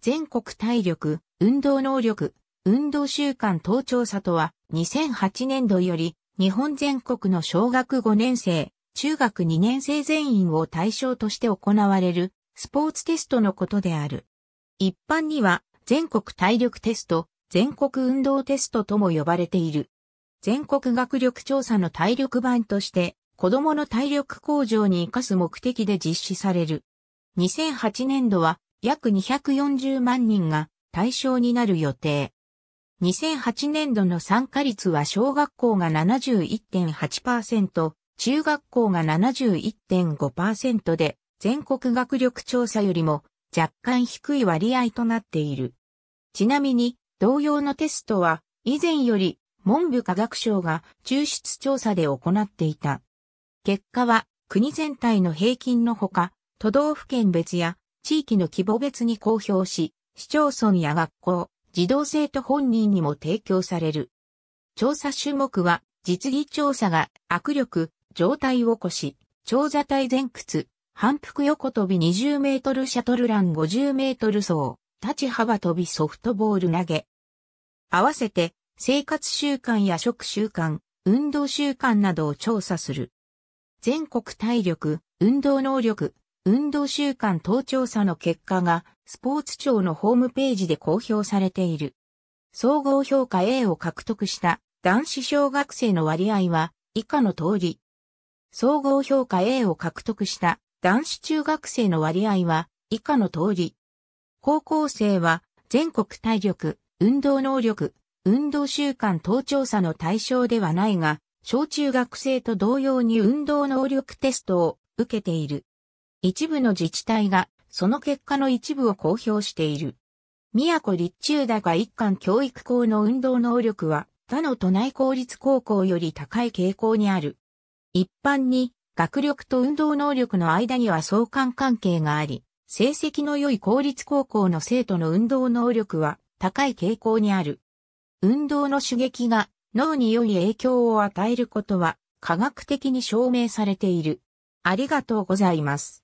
全国体力、運動能力、運動習慣等調査とは、2008年度より、日本全国の小学5年生、中学2年生全員を対象として行われる、スポーツテストのことである。一般には、全国体力テスト、全国運動テストとも呼ばれている。全国学力調査の体力版として、子供の体力向上に活かす目的で実施される。2008年度は約240万人が対象になる予定。2008年度の参加率は小学校が71.8%、中学校が71.5%で、全国学力調査よりも若干低い割合となっている。ちなみに、同様のテストは、以前より文部科学省が抽出調査で行っていた。結果は、国全体の平均のほか、都道府県別や地域の規模別に公表し、市町村や学校、児童生徒本人にも提供される。調査種目は、実技調査が握力、状態を起こし、長座体前屈、反復横跳び20メートルシャトルラン50メートル走、立ち幅跳びソフトボール投げ。合わせて、生活習慣や食習慣、運動習慣などを調査する。全国体力、運動能力、運動習慣等調査の結果がスポーツ庁のホームページで公表されている。総合評価 A を獲得した男子小学生の割合は以下の通り。総合評価 A を獲得した男子中学生の割合は以下の通り。高校生は全国体力、運動能力、運動習慣等調査の対象ではないが、小中学生と同様に運動能力テストを受けている。一部の自治体が、その結果の一部を公表している。宮古立中高一貫教育校の運動能力は、他の都内公立高校より高い傾向にある。一般に、学力と運動能力の間には相関関係があり、成績の良い公立高校の生徒の運動能力は高い傾向にある。運動の刺激が脳に良い影響を与えることは科学的に証明されている。ありがとうございます。